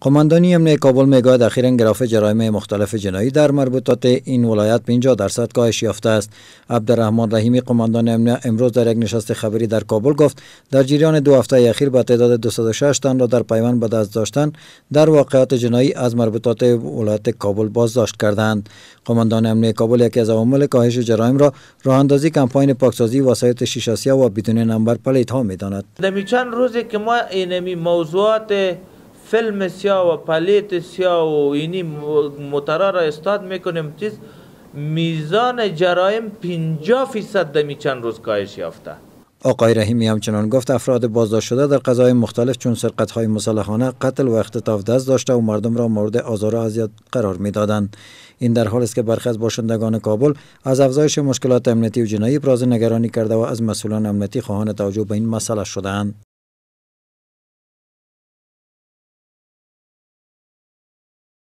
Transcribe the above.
قماندانی امنیه کابل میگوید اخیرا گراف جرایم مختلف جنایی در مربوطات این ولایت 50 درصد کاهش یافته است عبدالرحمن رحیمی قماندان امنی امروز در یک نشست خبری در کابل گفت در جریان دو هفته اخیر به تعداد 206 تن را در پیوند به دست داشتن در واقعات جنایی از مربوطات ولایت کابل بازداشت کردند قماندان امنیه کابل یکی از عوامل کاهش جرایم را راه اندازی کمپاین پاکسازی وسایط و بدون نمبر ها میداند چند روزی که ما اینمی موضوعات فیلم سیاه و پلیت سیاه و اینی مترا را استاد میکنیم چیز میزان جرایم 50 فیصد دمی چند روز کاهش یافته آقای رحیمی همچنان گفت افراد بازداشت شده در قضای مختلف چون سرقت های مسلحانه قتل و اختطاف دست داشته و مردم را مورد آزار و اذیت قرار میدادند این در حال است که برخی از باشندگان کابل از افزایش مشکلات امنیتی و جنایی ابراز نگرانی کرده و از مسئولان امنیتی خواهان توجه به این مسئله شدهاند